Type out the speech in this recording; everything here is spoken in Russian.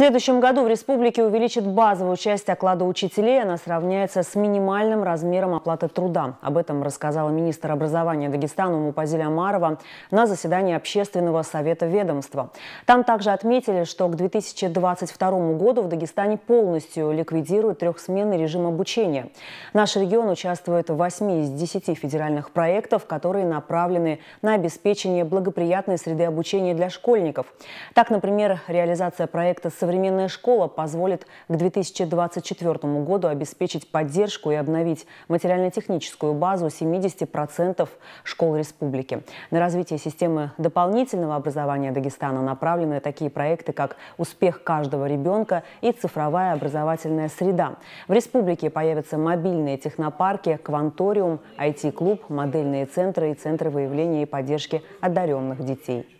следующем году в республике увеличат базовую часть оклада учителей. Она сравняется с минимальным размером оплаты труда. Об этом рассказала министр образования Дагестана Мупазиля Марова на заседании Общественного совета ведомства. Там также отметили, что к 2022 году в Дагестане полностью ликвидируют трехсменный режим обучения. Наш регион участвует в 8 из 10 федеральных проектов, которые направлены на обеспечение благоприятной среды обучения для школьников. Так, например, реализация проекта «Современный Современная школа позволит к 2024 году обеспечить поддержку и обновить материально-техническую базу 70% школ республики. На развитие системы дополнительного образования Дагестана направлены такие проекты, как «Успех каждого ребенка» и «Цифровая образовательная среда». В республике появятся мобильные технопарки, кванториум, IT-клуб, модельные центры и центры выявления и поддержки одаренных детей.